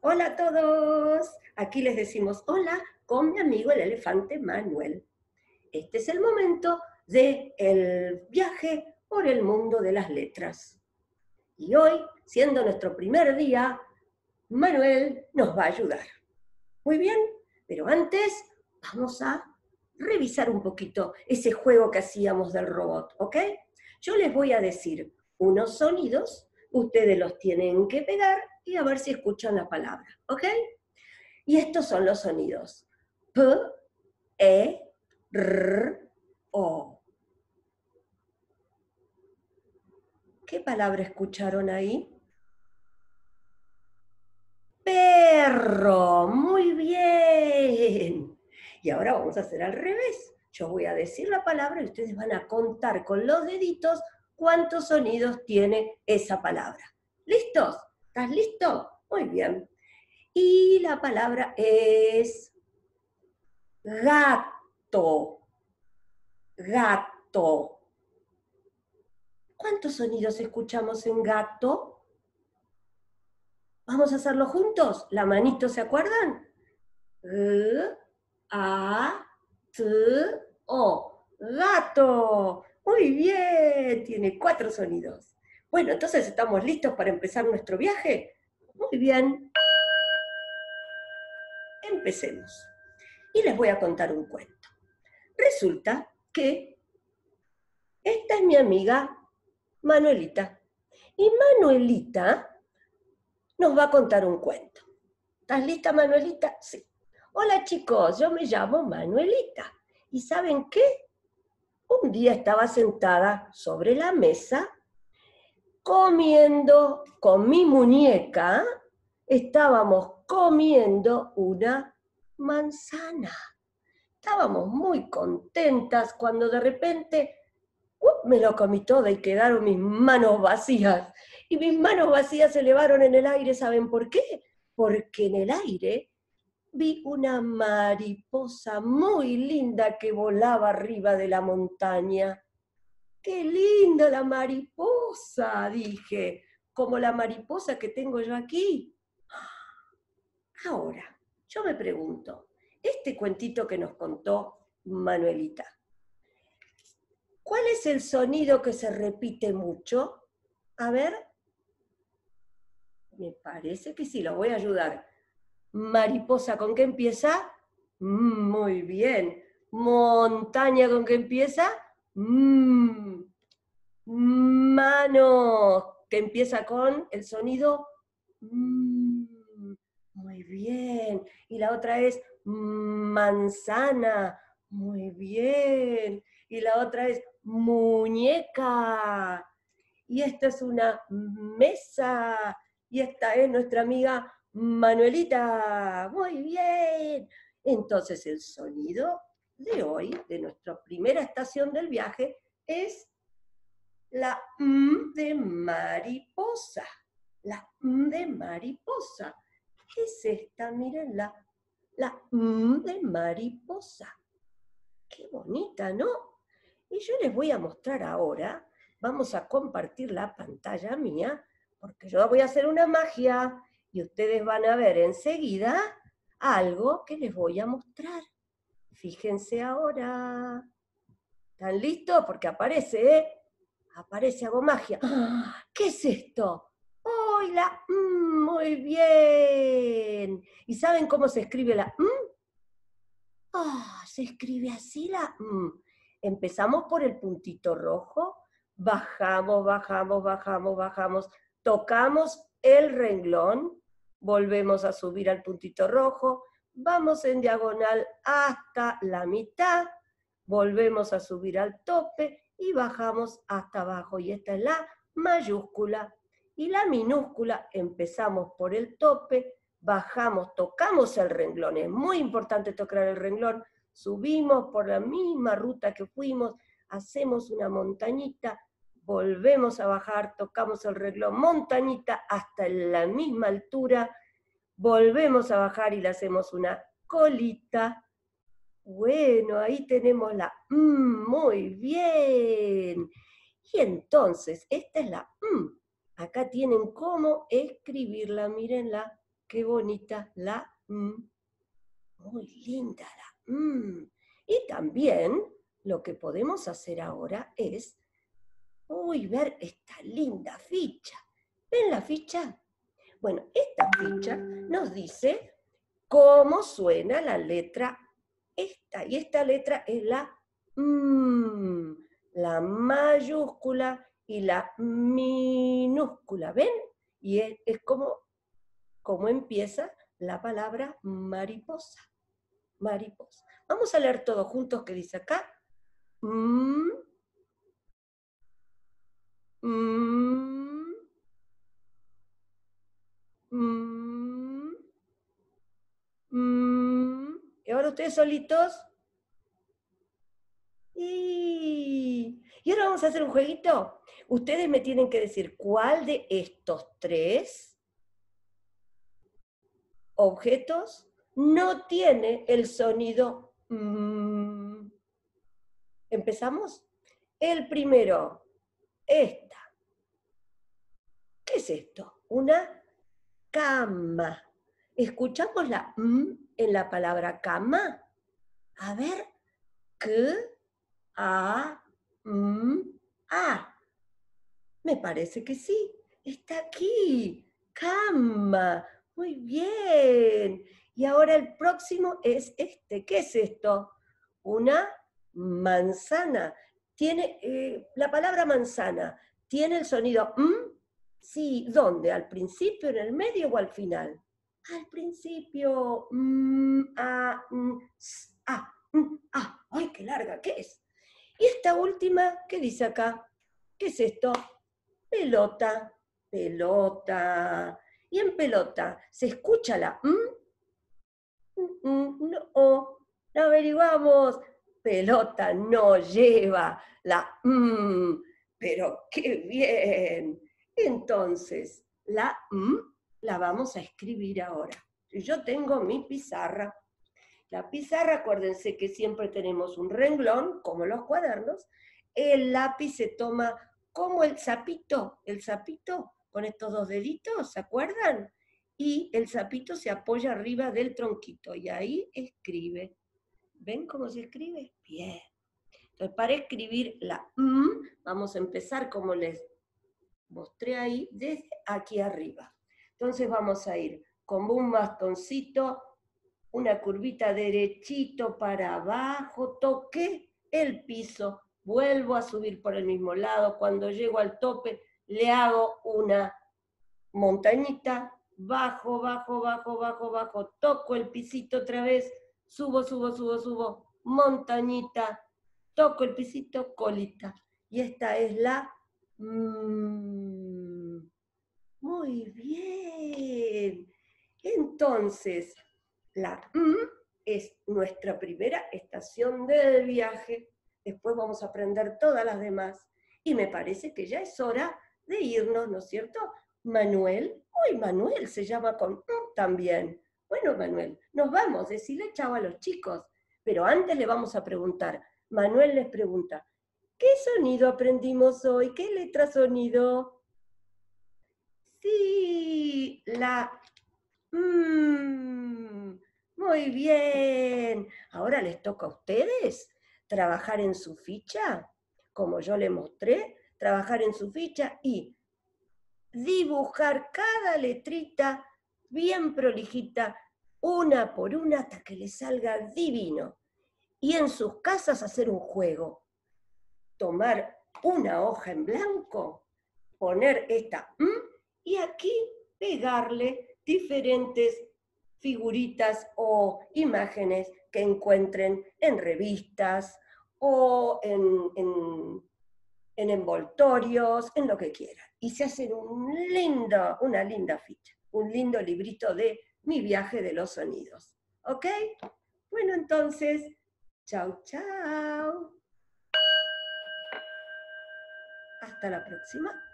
Hola a todos. Aquí les decimos hola con mi amigo el elefante Manuel. Este es el momento de el viaje por el mundo de las letras. Y hoy, siendo nuestro primer día, Manuel nos va a ayudar. Muy bien, pero antes vamos a revisar un poquito ese juego que hacíamos del robot, ¿ok? Yo les voy a decir unos sonidos, ustedes los tienen que pegar y a ver si escuchan la palabra, ¿ok? Y estos son los sonidos. P, E, R, O. ¿Qué palabra escucharon ahí? Perro, muy bien. Y ahora vamos a hacer al revés. Yo voy a decir la palabra y ustedes van a contar con los deditos cuántos sonidos tiene esa palabra. ¿Listos? ¿Estás listo? Muy bien. Y la palabra es gato. Gato. ¿Cuántos sonidos escuchamos en gato? Vamos a hacerlo juntos. La manito, ¿se acuerdan? G, A, T, O. Gato. Muy bien. Tiene cuatro sonidos. Bueno, entonces estamos listos para empezar nuestro viaje. Muy bien. Empecemos. Y les voy a contar un cuento. Resulta que esta es mi amiga Manuelita. Y Manuelita nos va a contar un cuento. ¿Estás lista, Manuelita? Sí. Hola chicos, yo me llamo Manuelita. ¿Y saben qué? Un día estaba sentada sobre la mesa comiendo con mi muñeca, estábamos comiendo una manzana. Estábamos muy contentas cuando de repente ¡uh! me lo comí todo y quedaron mis manos vacías. Y mis manos vacías se elevaron en el aire, ¿saben por qué? Porque en el aire vi una mariposa muy linda que volaba arriba de la montaña. ¡Qué linda la mariposa! dije, como la mariposa que tengo yo aquí. Ahora, yo me pregunto, este cuentito que nos contó Manuelita, ¿cuál es el sonido que se repite mucho? A ver, me parece que sí, lo voy a ayudar. Mariposa, ¿con qué empieza? Mm, muy bien. Montaña, ¿con qué empieza? Mmm mano, que empieza con el sonido. Mm, muy bien. Y la otra es manzana. Muy bien. Y la otra es muñeca. Y esta es una mesa. Y esta es nuestra amiga Manuelita. Muy bien. Entonces el sonido de hoy, de nuestra primera estación del viaje, es la M de mariposa. La M de mariposa. ¿Qué es esta? Mírenla. La M de mariposa. Qué bonita, ¿no? Y yo les voy a mostrar ahora, vamos a compartir la pantalla mía, porque yo voy a hacer una magia y ustedes van a ver enseguida algo que les voy a mostrar. Fíjense ahora. ¿Están listos? Porque aparece, ¿eh? aparece, hago magia. ¿Qué es esto? ¡Hola! la mm, muy bien. ¿Y saben cómo se escribe la mm? se escribe así la mm. Empezamos por el puntito rojo, bajamos, bajamos, bajamos, bajamos, tocamos el renglón, volvemos a subir al puntito rojo, vamos en diagonal hasta la mitad, volvemos a subir al tope y bajamos hasta abajo. Y esta es la mayúscula. Y la minúscula, empezamos por el tope, bajamos, tocamos el renglón. Es muy importante tocar el renglón. Subimos por la misma ruta que fuimos, hacemos una montañita, volvemos a bajar, tocamos el renglón, montañita hasta la misma altura, volvemos a bajar y le hacemos una colita bueno, ahí tenemos la M, muy bien. Y entonces, esta es la M, Acá tienen cómo escribirla, mírenla, qué bonita la M, Muy linda la M. Y también lo que podemos hacer ahora es, uy, ver esta linda ficha. ¿Ven la ficha? Bueno, esta ficha nos dice cómo suena la letra esta, y esta letra es la M, la mayúscula y la minúscula, ¿ven? Y es, como, como empieza la palabra mariposa, mariposa. Vamos a leer todos juntos que dice acá. ustedes solitos. Y... ahora vamos a hacer un jueguito. Ustedes me tienen que decir cuál de estos tres objetos no tiene el sonido. Mm. ¿Empezamos? El primero, esta. ¿Qué es esto? Una cama escuchamos la m mm, en la palabra cama. A ver, qué a, m, a. Me parece que sí. Está aquí. Cama. Muy bien. Y ahora el próximo es este. ¿Qué es esto? Una manzana. Tiene eh, la palabra manzana. ¿Tiene el sonido m? Sí. ¿Dónde? ¿Al principio, en el medio o al final? al principio, mm, ah a, mm, S, a, ah, M, mm, a, ah, ay, qué larga, ¿qué es? Y esta última, ¿qué dice acá? ¿Qué es esto? Pelota, pelota. Y en pelota, ¿se escucha la No, oh, la averiguamos. Pelota no lleva la pero qué bien. Entonces, la m la vamos a escribir ahora. Yo tengo mi pizarra. La pizarra, acuérdense que siempre tenemos un renglón, como los cuadernos. El lápiz se toma como el sapito, el sapito con estos dos deditos, ¿se acuerdan? Y el sapito se apoya arriba del tronquito y ahí escribe. ¿Ven cómo se escribe? Bien. Entonces, para escribir la M, vamos a empezar como les mostré ahí, desde aquí arriba. Entonces vamos a ir con un bastoncito, una curvita derechito para abajo, toqué el piso, vuelvo a subir por el mismo lado, cuando llego al tope le hago una montañita, bajo, bajo, bajo, bajo, bajo, toco el pisito otra vez, subo, subo, subo, subo, montañita, toco el pisito, colita. Y esta es la... Mm, muy bien. Entonces, la M es nuestra primera estación del viaje, después vamos a aprender todas las demás, y me parece que ya es hora de irnos, ¿no es cierto? Manuel, uy, Manuel se llama con M también. Bueno, Manuel, nos vamos, decirle chao a los chicos, pero antes le vamos a preguntar, Manuel les pregunta, ¿qué sonido aprendimos hoy? ¿Qué letra sonido? Sí, la Mm, muy bien. Ahora les toca a ustedes trabajar en su ficha, como yo le mostré, trabajar en su ficha y dibujar cada letrita bien prolijita, una por una, hasta que le salga divino. Y en sus casas hacer un juego. Tomar una hoja en blanco, poner esta mm, y aquí pegarle diferentes figuritas o imágenes que encuentren en revistas o en, envoltorios, en lo que quieran. Y se hacen un lindo, una linda ficha, un lindo librito de mi viaje de los sonidos. ¿Ok? Bueno, entonces, chao, chao. Hasta la próxima.